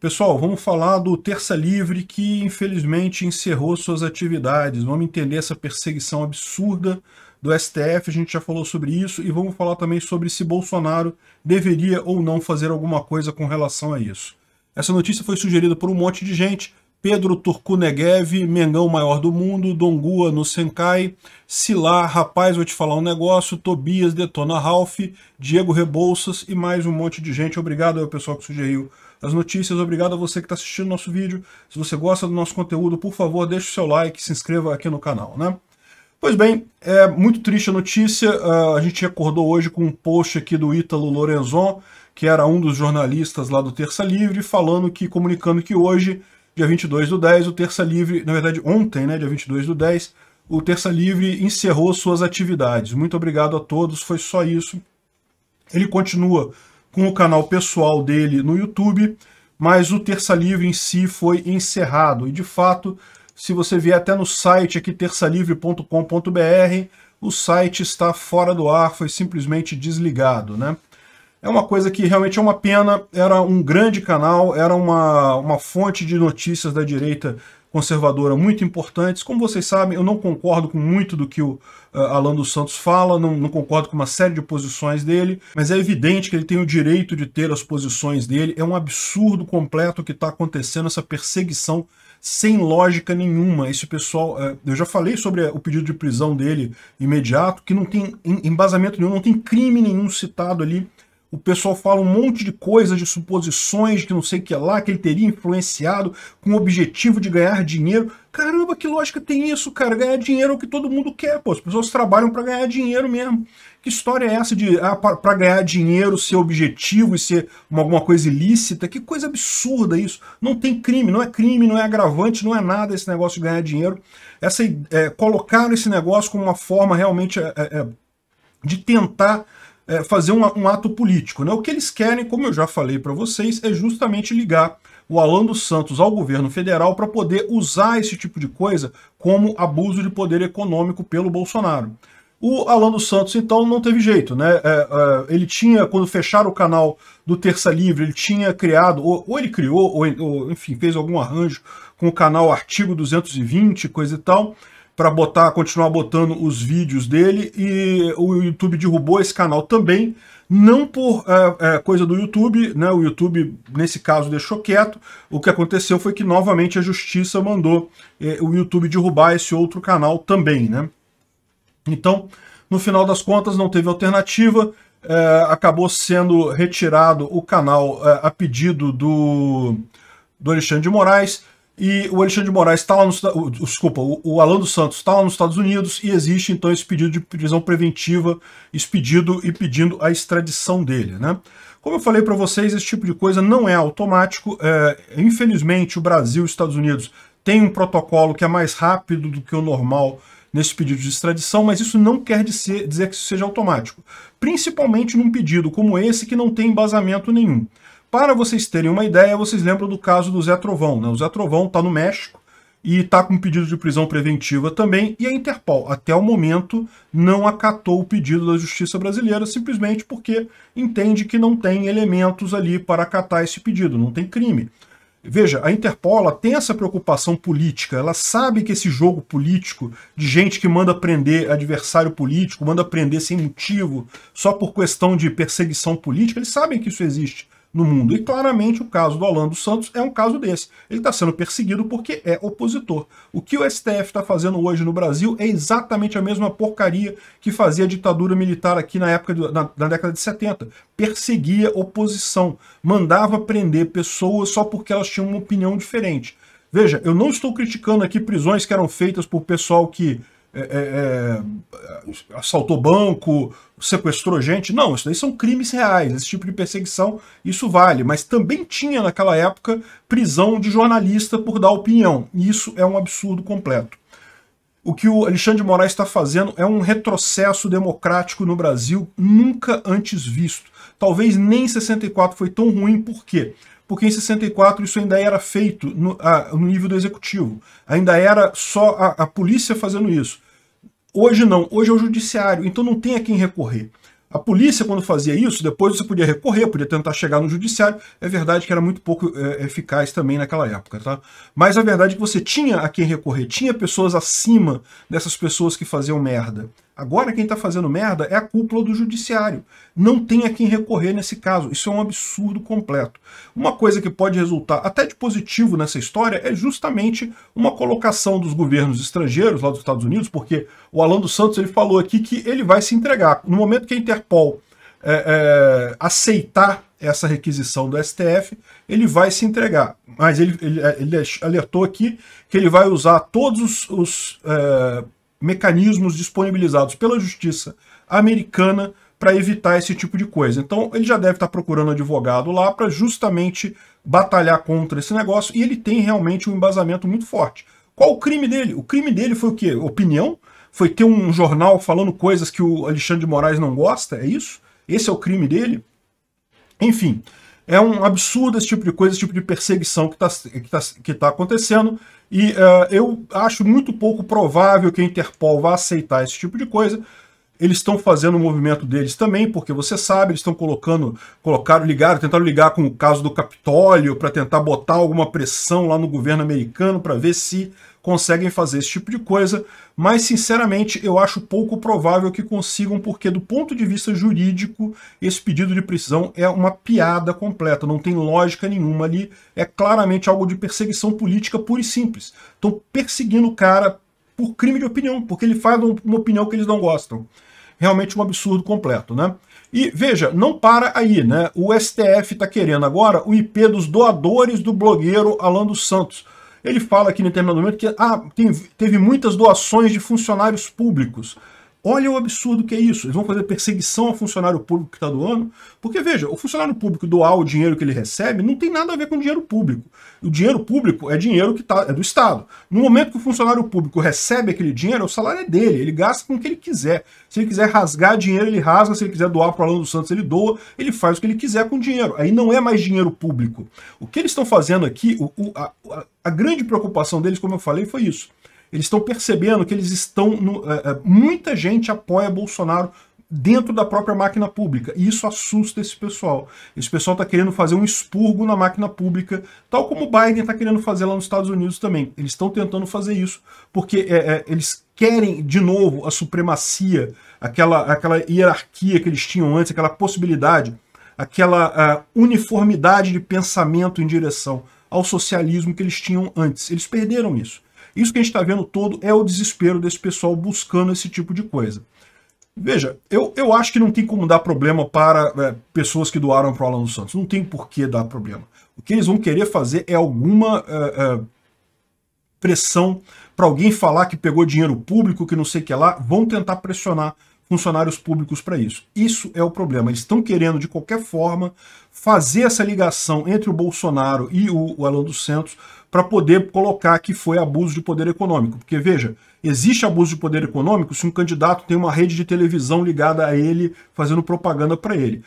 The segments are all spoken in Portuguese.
Pessoal, vamos falar do Terça Livre, que infelizmente encerrou suas atividades. Vamos entender essa perseguição absurda do STF, a gente já falou sobre isso, e vamos falar também sobre se Bolsonaro deveria ou não fazer alguma coisa com relação a isso. Essa notícia foi sugerida por um monte de gente, Pedro Negev, Mengão Maior do Mundo, Dongua no Senkai, Sila, Rapaz, vou te falar um negócio, Tobias, Detona Ralph, Diego Rebouças e mais um monte de gente. Obrigado ao pessoal que sugeriu as notícias. Obrigado a você que está assistindo nosso vídeo. Se você gosta do nosso conteúdo, por favor, deixe o seu like, se inscreva aqui no canal, né? Pois bem, é muito triste a notícia. Uh, a gente acordou hoje com um post aqui do Ítalo Lorenzon, que era um dos jornalistas lá do Terça Livre, falando que, comunicando que hoje, dia 22 do 10, o Terça Livre, na verdade ontem, né, dia 22 do 10, o Terça Livre encerrou suas atividades. Muito obrigado a todos, foi só isso. Ele continua com o canal pessoal dele no YouTube, mas o Terça Livre em si foi encerrado. E de fato, se você vier até no site aqui, terçalivre.com.br, o site está fora do ar, foi simplesmente desligado, né? É uma coisa que realmente é uma pena, era um grande canal, era uma, uma fonte de notícias da direita conservadora muito importantes. Como vocês sabem, eu não concordo com muito do que o uh, Alan dos Santos fala, não, não, concordo com uma série de posições dele, mas é evidente que ele tem o direito de ter as posições dele. É um absurdo completo o que está acontecendo, essa perseguição sem lógica nenhuma. Esse pessoal, uh, eu já falei sobre eh, o pedido de prisão dele imediato, que não tem embasamento nenhum, não tem crime nenhum citado ali o pessoal fala um monte de coisas, de suposições, que não sei o que lá, que ele teria influenciado com o objetivo de ganhar dinheiro. Caramba, que lógica tem isso, cara? Ganhar dinheiro é o que todo mundo quer, pô. As pessoas trabalham para ganhar dinheiro mesmo. Que história é essa de ah, para ganhar dinheiro ser objetivo e ser uma, alguma coisa ilícita? Que coisa absurda isso. Não tem crime, não é crime, não é agravante, não é nada esse negócio de ganhar dinheiro. Essa é, Colocaram esse negócio como uma forma realmente é, é, é de tentar é, fazer um, um, ato político. Né? O que eles querem, como eu já falei para vocês, é justamente ligar o Alan dos Santos ao governo federal para poder usar esse tipo de coisa como abuso de poder econômico pelo Bolsonaro. O Alan dos Santos, então, não teve jeito, né? É, é, ele tinha, quando fecharam o canal do Terça Livre, ele tinha criado, ou, ou ele criou, ou, ou, enfim, fez algum arranjo com o canal Artigo 220, coisa e tal para botar, continuar botando os vídeos dele e o YouTube derrubou esse canal também, não por é, é, coisa do YouTube, né? O YouTube nesse caso deixou quieto. O que aconteceu foi que novamente a justiça mandou é, o YouTube derrubar esse outro canal também, né? Então, no final das contas, não teve alternativa. É, acabou sendo retirado o canal é, a pedido do, do Alexandre de Moraes. E o Alexandre de Moraes está lá nos. Desculpa, o, o Alan dos Santos está lá nos Estados Unidos e existe então esse pedido de prisão preventiva expedido e pedindo a extradição dele. Né? Como eu falei para vocês, esse tipo de coisa não é automático. É, infelizmente, o Brasil e os Estados Unidos têm um protocolo que é mais rápido do que o normal nesse pedido de extradição, mas isso não quer dizer, dizer que isso seja automático. Principalmente num pedido como esse que não tem embasamento nenhum. Para vocês terem uma ideia, vocês lembram do caso do Zé Trovão. Né? O Zé Trovão está no México e está com pedido de prisão preventiva também, e a Interpol, até o momento, não acatou o pedido da justiça brasileira, simplesmente porque entende que não tem elementos ali para acatar esse pedido, não tem crime. Veja, a Interpol tem essa preocupação política, ela sabe que esse jogo político de gente que manda prender adversário político, manda prender sem motivo, só por questão de perseguição política, eles sabem que isso existe no mundo. E claramente o caso do Alan dos Santos é um caso desse. Ele está sendo perseguido porque é opositor. O que o STF está fazendo hoje no Brasil é exatamente a mesma porcaria que fazia a ditadura militar aqui na época do, na, na década de 70. Perseguia oposição, mandava prender pessoas só porque elas tinham uma opinião diferente. Veja, eu não estou criticando aqui prisões que eram feitas por pessoal que é, é, é, assaltou banco, sequestrou gente. Não, isso daí são crimes reais, esse tipo de perseguição, isso vale. Mas também tinha naquela época prisão de jornalista por dar opinião. E isso é um absurdo completo. O que o Alexandre de Moraes está fazendo é um retrocesso democrático no Brasil nunca antes visto. Talvez nem 64 foi tão ruim, por quê? porque em 64 isso ainda era feito no, a, no nível do executivo. Ainda era só a, a polícia fazendo isso. Hoje não, hoje é o judiciário, então não tem a quem recorrer. A polícia, quando fazia isso, depois você podia recorrer, podia tentar chegar no judiciário. É verdade que era muito pouco é, eficaz também naquela época, tá? Mas a verdade é que você tinha a quem recorrer, tinha pessoas acima dessas pessoas que faziam merda. Agora quem está fazendo merda é a cúpula do judiciário. Não tem a quem recorrer nesse caso. Isso é um absurdo completo. Uma coisa que pode resultar até de positivo nessa história é justamente uma colocação dos governos estrangeiros lá dos Estados Unidos, porque o Alan dos Santos ele falou aqui que ele vai se entregar. No momento que a Interpol é, é, aceitar essa requisição do STF, ele vai se entregar. Mas ele, ele, ele alertou aqui que ele vai usar todos os, os é, mecanismos disponibilizados pela justiça americana para evitar esse tipo de coisa. Então, ele já deve estar tá procurando advogado lá para justamente batalhar contra esse negócio e ele tem realmente um embasamento muito forte. Qual o crime dele? O crime dele foi o quê? Opinião? Foi ter um jornal falando coisas que o Alexandre de Moraes não gosta? É isso? Esse é o crime dele? Enfim, é um absurdo esse tipo de coisa, esse tipo de perseguição que está que tá, que tá acontecendo. E uh, eu acho muito pouco provável que a Interpol vá aceitar esse tipo de coisa, eles estão fazendo o movimento deles também, porque você sabe, eles estão colocando, colocaram, ligaram, tentaram ligar com o caso do Capitólio para tentar botar alguma pressão lá no governo americano para ver se conseguem fazer esse tipo de coisa, mas sinceramente eu acho pouco provável que consigam, porque do ponto de vista jurídico, esse pedido de prisão é uma piada completa, não tem lógica nenhuma ali, é claramente algo de perseguição política pura e simples. Estão perseguindo o cara por crime de opinião, porque ele faz uma opinião que eles não gostam. Realmente um absurdo completo, né? E veja, não para aí, né? O STF está querendo agora o IP dos doadores do blogueiro Alan dos Santos. Ele fala aqui no determinado momento que ah, teve muitas doações de funcionários públicos. Olha o absurdo que é isso. Eles vão fazer perseguição ao funcionário público que está doando. Porque, veja, o funcionário público doar o dinheiro que ele recebe não tem nada a ver com dinheiro público. O dinheiro público é dinheiro que tá, é do Estado. No momento que o funcionário público recebe aquele dinheiro, o salário é dele. Ele gasta com o que ele quiser. Se ele quiser rasgar dinheiro, ele rasga. Se ele quiser doar para o Alan dos Santos, ele doa. Ele faz o que ele quiser com o dinheiro. Aí não é mais dinheiro público. O que eles estão fazendo aqui, o, o, a, a grande preocupação deles, como eu falei, foi isso. Eles estão percebendo que eles estão. No, é, é, muita gente apoia Bolsonaro dentro da própria máquina pública. E isso assusta esse pessoal. Esse pessoal está querendo fazer um expurgo na máquina pública, tal como o Biden está querendo fazer lá nos Estados Unidos também. Eles estão tentando fazer isso porque é, é, eles querem de novo a supremacia, aquela, aquela hierarquia que eles tinham antes, aquela possibilidade, aquela uniformidade de pensamento em direção ao socialismo que eles tinham antes. Eles perderam isso. Isso que a gente está vendo todo é o desespero desse pessoal buscando esse tipo de coisa. Veja, eu, eu acho que não tem como dar problema para é, pessoas que doaram para o Alan dos Santos. Não tem por que dar problema. O que eles vão querer fazer é alguma é, é, pressão para alguém falar que pegou dinheiro público, que não sei o que lá. Vão tentar pressionar funcionários públicos para isso. Isso é o problema. Eles estão querendo, de qualquer forma, fazer essa ligação entre o Bolsonaro e o, o Alan dos Santos para poder colocar que foi abuso de poder econômico. Porque, veja, existe abuso de poder econômico se um candidato tem uma rede de televisão ligada a ele, fazendo propaganda para ele.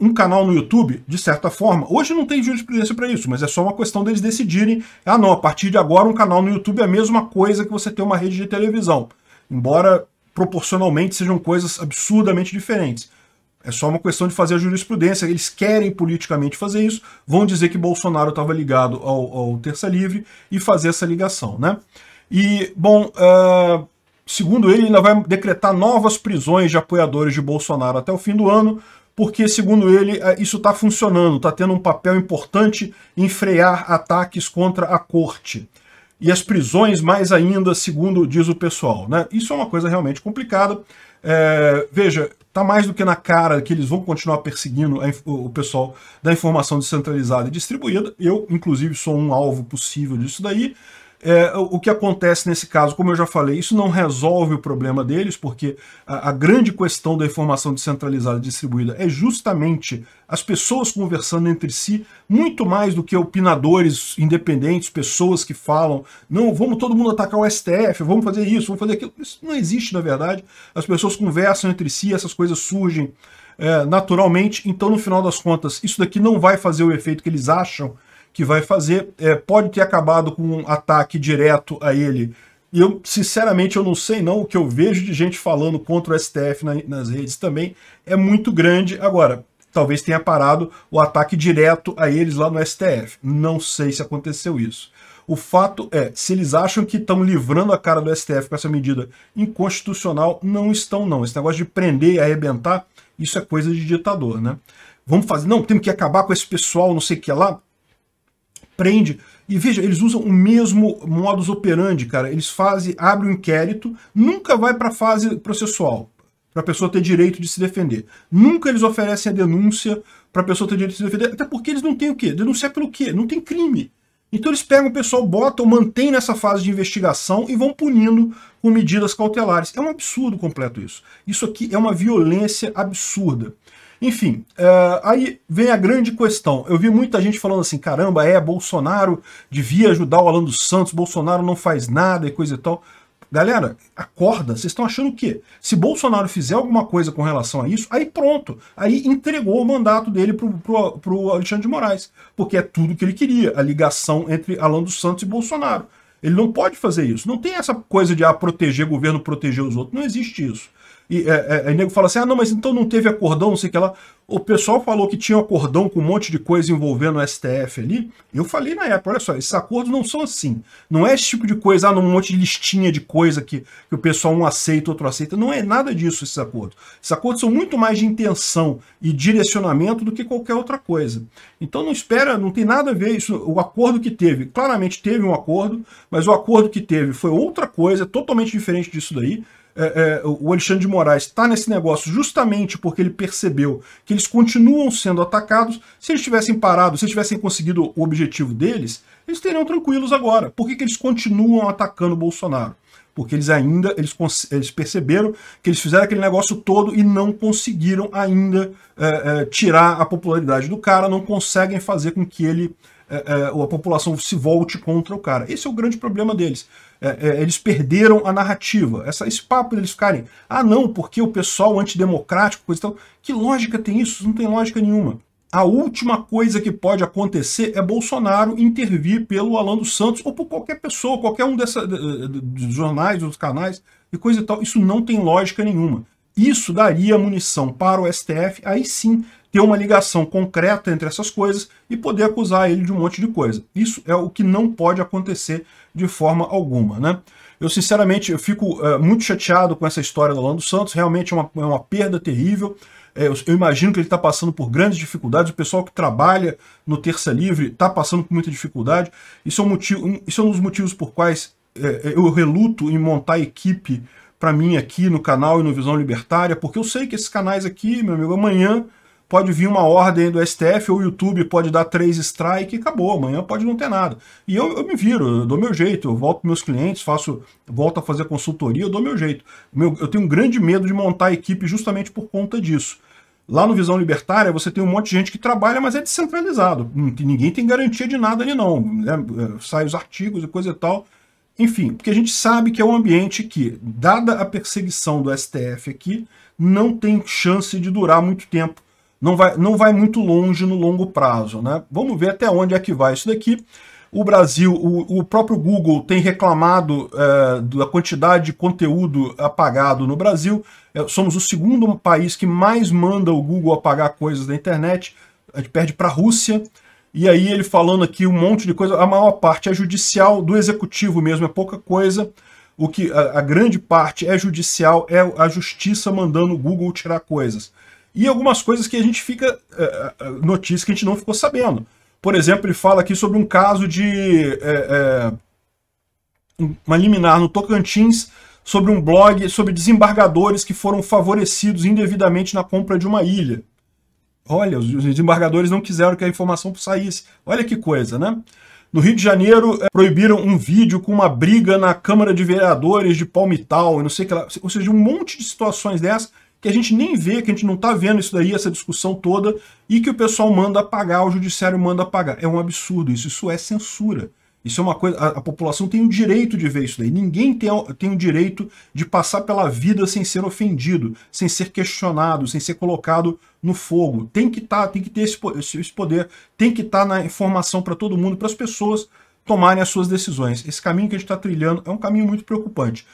Um canal no YouTube, de certa forma, hoje não tem jurisprudência para isso, mas é só uma questão deles decidirem: ah, não, a partir de agora um canal no YouTube é a mesma coisa que você ter uma rede de televisão. Embora proporcionalmente sejam coisas absurdamente diferentes. É só uma questão de fazer a jurisprudência. Eles querem politicamente fazer isso, vão dizer que Bolsonaro estava ligado ao, ao, Terça Livre e fazer essa ligação. Né? E, bom, uh, segundo ele, ainda vai decretar novas prisões de apoiadores de Bolsonaro até o fim do ano, porque, segundo ele, eh, isso está funcionando, está tendo um papel importante em frear ataques contra a corte e as prisões mais ainda, segundo diz o pessoal. Né? Isso é uma coisa realmente complicada. É, veja, está mais do que na cara que eles vão continuar perseguindo a, o pessoal da informação descentralizada e distribuída. Eu, inclusive, sou um alvo possível disso daí. É, o que acontece nesse caso, como eu já falei, isso não resolve o problema deles, porque a, a grande questão da informação descentralizada e distribuída é justamente as pessoas conversando entre si, muito mais do que opinadores independentes, pessoas que falam, não, vamos todo mundo atacar o STF, vamos fazer isso, vamos fazer aquilo. Isso não existe, na verdade. As pessoas conversam entre si, essas coisas surgem é, naturalmente, então no final das contas, isso daqui não vai fazer o efeito que eles acham que vai fazer. É, pode ter acabado com um ataque direto a ele. eu, sinceramente, eu não sei não. O que eu vejo de gente falando contra o STF na, nas redes também é muito grande. Agora, talvez tenha parado o ataque direto a eles lá no STF. Não sei se aconteceu isso. O fato é, se eles acham que estão livrando a cara do STF com essa medida inconstitucional, não estão não. Esse negócio de prender e arrebentar, isso é coisa de ditador, né? Vamos fazer, não, temos que acabar com esse pessoal, não sei o que lá prende. E veja, eles usam o mesmo modus operandi, cara. Eles fazem, abrem um inquérito, nunca vai para a fase processual, para a pessoa ter direito de se defender. Nunca eles oferecem a denúncia para a pessoa ter direito de se defender, até porque eles não têm o quê? Denunciar pelo quê? Não tem crime. Então eles pegam o pessoal, botam, mantêm nessa fase de investigação e vão punindo com medidas cautelares. É um absurdo completo isso. Isso aqui é uma violência absurda. Enfim, uh, aí vem a grande questão. Eu vi muita gente falando assim, caramba, é, Bolsonaro devia ajudar o Alan dos Santos, Bolsonaro não faz nada e coisa e tal. Galera, acorda, vocês estão achando o quê? Se Bolsonaro fizer alguma coisa com relação a isso, aí pronto, aí entregou o mandato dele pro, pro, Alexandre de Moraes, porque é tudo que ele queria, a ligação entre Alan dos Santos e Bolsonaro. Ele não pode fazer isso. Não tem essa coisa de ah, proteger governo, proteger os outros. Não existe isso. E é, é, aí nego fala assim: ah, não, mas então não teve acordão, não sei o que lá o pessoal falou que tinha um acordão com um monte de coisa envolvendo o STF ali. Eu falei na época, olha só, esses acordos não são assim. Não é esse tipo de coisa, ah, um monte de listinha de coisa que, que o pessoal um aceita, outro aceita. Não é nada disso esses acordos. Esses acordos são muito mais de intenção e direcionamento do que qualquer outra coisa. Então não espera, não tem nada a ver isso. O acordo que teve, claramente teve um acordo, mas o acordo que teve foi outra coisa, totalmente diferente disso daí. É, é, o Alexandre de Moraes está nesse negócio justamente porque ele percebeu que eles continuam sendo atacados. Se eles tivessem parado, se eles tivessem conseguido o objetivo deles, eles teriam tranquilos agora. Por que, que eles continuam atacando o Bolsonaro? Porque eles ainda eles, eles perceberam que eles fizeram aquele negócio todo e não conseguiram ainda é, é tirar a popularidade do cara, não conseguem fazer com que ele é, é a população se volte contra o cara. Esse é o grande problema deles. É, é, eles perderam a narrativa. Essa, esse papo deles ficarem, ah não, porque o pessoal antidemocrático, coisa e tal. Que lógica tem isso? Não tem lógica nenhuma. A última coisa que pode acontecer é Bolsonaro intervir pelo Alan dos Santos ou por qualquer pessoa, qualquer um dessa, dos jornais, dos canais e coisa e tal. Isso não tem lógica nenhuma. Isso daria munição para o STF, aí sim, ter uma ligação concreta entre essas coisas e poder acusar ele de um monte de coisa. Isso é o que não pode acontecer de forma alguma, né? Eu, sinceramente, eu fico é, muito chateado com essa história do Orlando Santos, realmente é uma, é uma perda terrível, eh, eu, imagino que ele está passando por grandes dificuldades, o pessoal que trabalha no Terça Livre está passando por muita dificuldade. Isso é um, motivo, isso é um dos motivos por quais é, eu reluto em montar equipe para mim aqui no canal e no Visão Libertária, porque eu sei que esses canais aqui, meu amigo, amanhã pode vir uma ordem do STF ou o YouTube pode dar três strike e acabou, amanhã pode não ter nada. E eu, eu me viro, eu dou meu jeito, eu volto para meus clientes, faço, volto a fazer consultoria, eu dou meu jeito. Meu, eu tenho um grande medo de montar a equipe justamente por conta disso. Lá no Visão Libertária você tem um monte de gente que trabalha, mas é descentralizado. Ninguém tem garantia de nada ali não. Né? É, Sai os artigos e coisa e tal. Enfim, porque a gente sabe que é um ambiente que, dada a perseguição do STF aqui, não tem chance de durar muito tempo não vai, não vai muito longe no longo prazo. Né? Vamos ver até onde é que vai isso daqui. O Brasil, o, o próprio Google tem reclamado é, da quantidade de conteúdo apagado no Brasil. É, somos o segundo país que mais manda o Google apagar coisas da internet. A gente perde para a Rússia. E aí ele falando aqui um monte de coisa. A maior parte é judicial, do executivo mesmo é pouca coisa. O que a, a grande parte é judicial, é a justiça mandando o Google tirar coisas e algumas coisas que a gente fica. É, é, é, notícias que a gente não ficou sabendo. Por exemplo, ele fala aqui sobre um caso de. É, é, uma liminar no Tocantins sobre um blog sobre desembargadores que foram favorecidos indevidamente na compra de uma ilha. Olha, os desembargadores não quiseram que a informação saísse. Olha que coisa, né? No Rio de Janeiro, é, proibiram um vídeo com uma briga na Câmara de Vereadores de Palmital, e não sei o que lá. Ou seja, um monte de situações dessas que a gente nem vê, que a gente não está vendo isso daí, essa discussão toda, e que o pessoal manda apagar, o judiciário manda apagar. É um absurdo isso, isso é censura. Isso é uma coisa. A, a, população tem o direito de ver isso daí. Ninguém tem, tem o direito de passar pela vida sem ser ofendido, sem ser questionado, sem ser colocado no fogo. Tem que estar, tá, tem que ter esse, esse poder, tem que estar tá na informação para todo mundo, para as pessoas tomarem as suas decisões. Esse caminho que a gente está trilhando é um caminho muito preocupante.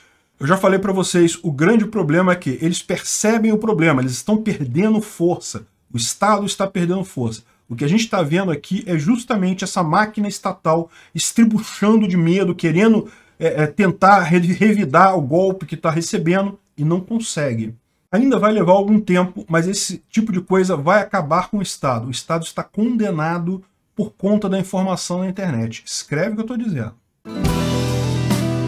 Eu já falei para vocês, o grande problema é que eles percebem o problema, eles estão perdendo força. O Estado está perdendo força. O que a gente está vendo aqui é justamente essa máquina estatal estribuchando de medo, querendo é, é, tentar revidar o golpe que está recebendo e não consegue. Ainda vai levar algum tempo, mas esse tipo de coisa vai acabar com o Estado. O Estado está condenado por conta da informação na internet. Escreve o que eu estou dizendo.